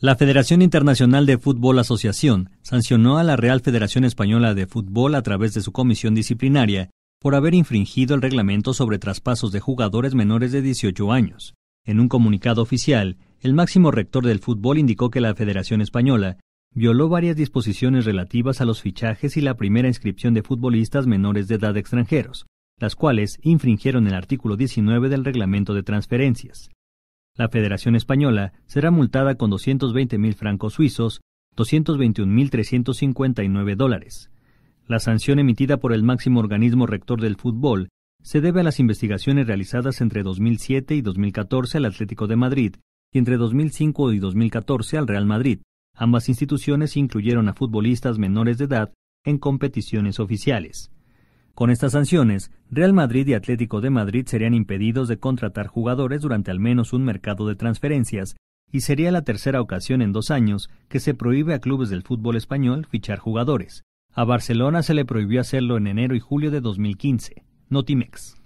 La Federación Internacional de Fútbol Asociación sancionó a la Real Federación Española de Fútbol a través de su comisión disciplinaria por haber infringido el reglamento sobre traspasos de jugadores menores de 18 años. En un comunicado oficial, el máximo rector del fútbol indicó que la Federación Española violó varias disposiciones relativas a los fichajes y la primera inscripción de futbolistas menores de edad extranjeros, las cuales infringieron el artículo 19 del reglamento de transferencias. La Federación Española será multada con 220.000 francos suizos, 221.359 dólares. La sanción emitida por el máximo organismo rector del fútbol se debe a las investigaciones realizadas entre 2007 y 2014 al Atlético de Madrid y entre 2005 y 2014 al Real Madrid. Ambas instituciones incluyeron a futbolistas menores de edad en competiciones oficiales. Con estas sanciones, Real Madrid y Atlético de Madrid serían impedidos de contratar jugadores durante al menos un mercado de transferencias, y sería la tercera ocasión en dos años que se prohíbe a clubes del fútbol español fichar jugadores. A Barcelona se le prohibió hacerlo en enero y julio de 2015. Notimex.